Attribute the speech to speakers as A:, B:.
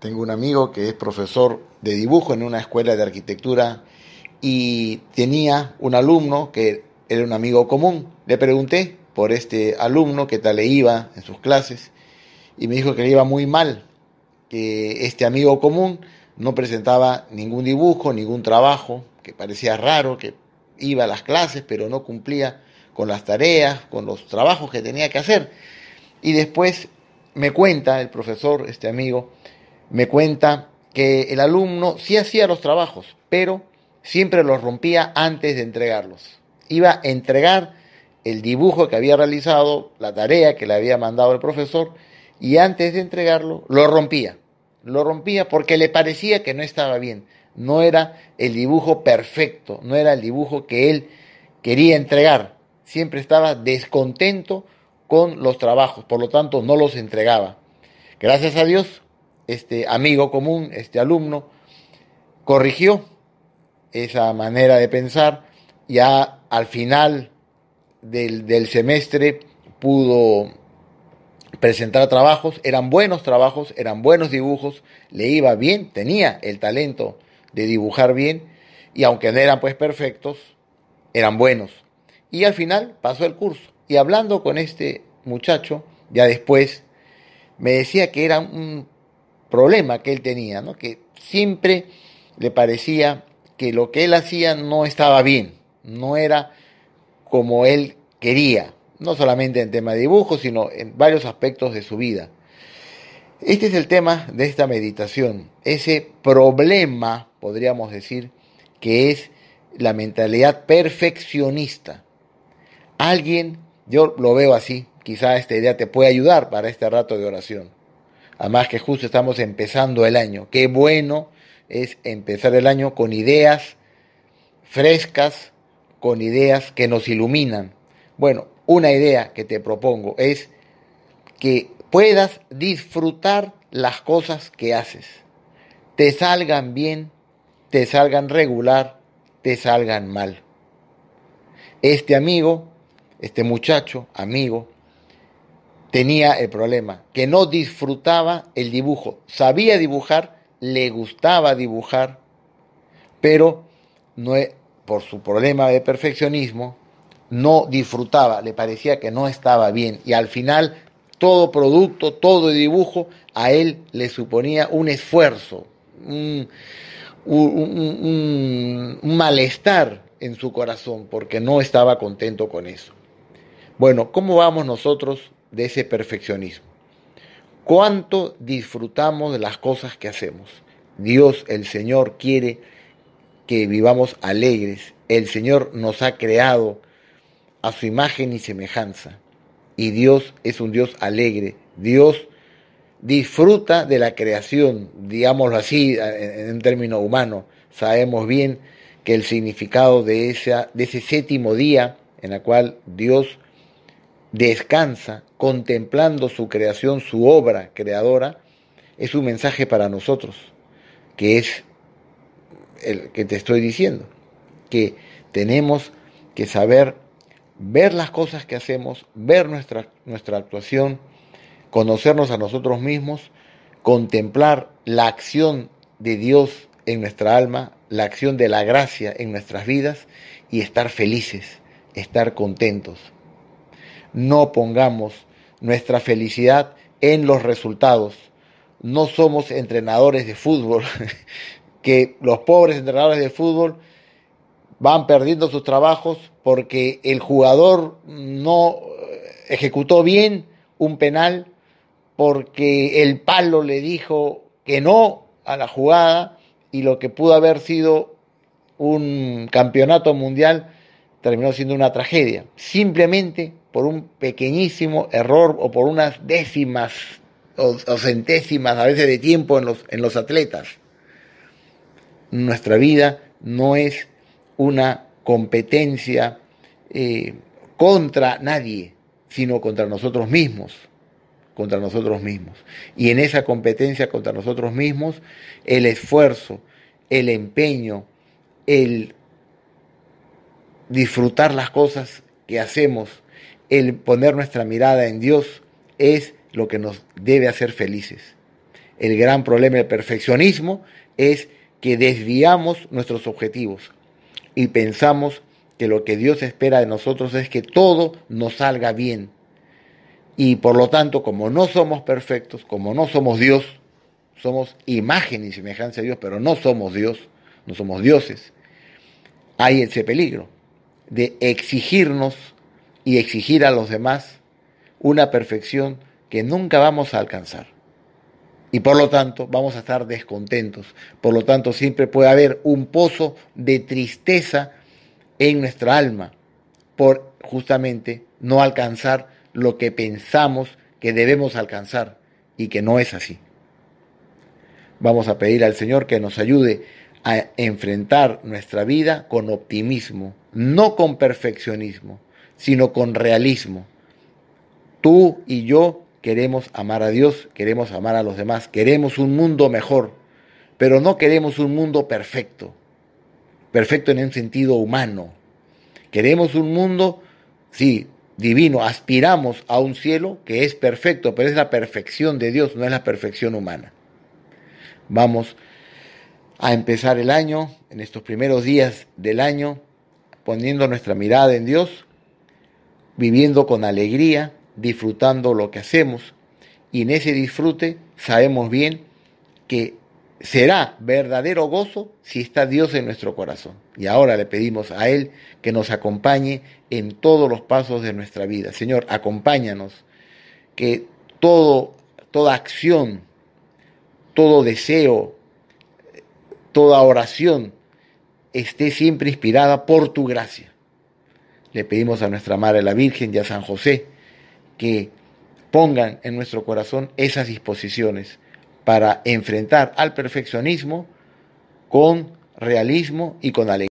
A: Tengo un amigo que es profesor de dibujo en una escuela de arquitectura y tenía un alumno que era un amigo común. Le pregunté por este alumno qué tal le iba en sus clases y me dijo que le iba muy mal, que este amigo común no presentaba ningún dibujo, ningún trabajo, que parecía raro, que iba a las clases pero no cumplía con las tareas, con los trabajos que tenía que hacer. Y después me cuenta el profesor, este amigo, me cuenta que el alumno sí hacía los trabajos, pero siempre los rompía antes de entregarlos. Iba a entregar el dibujo que había realizado, la tarea que le había mandado el profesor, y antes de entregarlo lo rompía. Lo rompía porque le parecía que no estaba bien. No era el dibujo perfecto, no era el dibujo que él quería entregar. Siempre estaba descontento con los trabajos, por lo tanto no los entregaba. Gracias a Dios, este amigo común, este alumno, corrigió esa manera de pensar, ya al final del, del semestre pudo presentar trabajos, eran buenos trabajos, eran buenos dibujos, le iba bien, tenía el talento de dibujar bien y aunque no eran pues perfectos, eran buenos. Y al final pasó el curso y hablando con este muchacho, ya después, me decía que era un problema que él tenía, ¿no? que siempre le parecía que lo que él hacía no estaba bien, no era como él quería, no solamente en tema de dibujo, sino en varios aspectos de su vida. Este es el tema de esta meditación, ese problema, podríamos decir, que es la mentalidad perfeccionista. Alguien, yo lo veo así, quizá esta idea te puede ayudar para este rato de oración. Además que justo estamos empezando el año. Qué bueno es empezar el año con ideas frescas, con ideas que nos iluminan. Bueno, una idea que te propongo es que puedas disfrutar las cosas que haces. Te salgan bien, te salgan regular, te salgan mal. Este amigo, este muchacho, amigo, tenía el problema, que no disfrutaba el dibujo. Sabía dibujar, le gustaba dibujar, pero no, e, por su problema de perfeccionismo no disfrutaba, le parecía que no estaba bien y al final todo producto, todo dibujo a él le suponía un esfuerzo, un malestar en su corazón porque no estaba contento con eso. Bueno, ¿cómo vamos nosotros de ese perfeccionismo. ¿Cuánto disfrutamos de las cosas que hacemos? Dios, el Señor, quiere que vivamos alegres. El Señor nos ha creado a su imagen y semejanza. Y Dios es un Dios alegre. Dios disfruta de la creación, digámoslo así, en un término humano. Sabemos bien que el significado de, ese séptimo día en el cual Dios descansa contemplando su creación, su obra creadora, es un mensaje para nosotros, que es el que te estoy diciendo, que tenemos que saber ver las cosas que hacemos, ver nuestra, nuestra actuación, conocernos a nosotros mismos, contemplar la acción de Dios en nuestra alma, la acción de la gracia en nuestras vidas y estar felices, estar contentos. No pongamos nuestra felicidad en los resultados. No somos entrenadores de fútbol, que los pobres entrenadores de fútbol van perdiendo sus trabajos porque el jugador no eh, ejecutó bien un penal, porque el palo le dijo que no a la jugada y lo que pudo haber sido un campeonato mundial terminó siendo una tragedia, simplemente por un pequeñísimo error o por unas décimas o, centésimas a veces de tiempo en los, en los atletas. Nuestra vida no es una competencia eh, contra nadie, sino contra nosotros mismos, contra nosotros mismos. Y en esa competencia contra nosotros mismos, el esfuerzo, el empeño, el disfrutar las cosas que hacemos el poner nuestra mirada en Dios es lo que nos debe hacer felices. El gran problema del perfeccionismo es que desviamos nuestros objetivos y pensamos que lo que Dios espera de nosotros es que todo nos salga bien. Y por lo tanto, como no somos perfectos, como no somos Dios, somos imagen y semejanza de Dios, pero no somos Dios, no somos dioses, hay ese peligro de exigirnos y exigir a los demás una perfección que nunca vamos a alcanzar. Y por lo tanto vamos a estar descontentos. Por lo tanto siempre puede haber un pozo de tristeza en nuestra alma por justamente no alcanzar lo que pensamos que debemos alcanzar y que no es así. Vamos a pedir al Señor que nos ayude a enfrentar nuestra vida con optimismo, no con perfeccionismo sino con realismo. Tú y yo queremos amar a Dios, queremos amar a los demás, queremos un mundo mejor, pero no queremos un mundo perfecto, perfecto en un sentido humano. Queremos un mundo, sí, divino, aspiramos a un cielo que es perfecto, pero es la perfección de Dios, no es la perfección humana. Vamos a empezar el año, en estos primeros días del año, poniendo nuestra mirada en Dios, viviendo con alegría, disfrutando lo que hacemos y en ese disfrute sabemos bien que será verdadero gozo si está Dios en nuestro corazón. Y ahora le pedimos a Él que nos acompañe en todos los pasos de nuestra vida. Señor, acompáñanos, que todo, toda acción, todo deseo, toda oración esté siempre inspirada por tu gracia. Le pedimos a nuestra Madre la Virgen y a San José que pongan en nuestro corazón esas disposiciones para enfrentar al perfeccionismo con realismo y con alegría.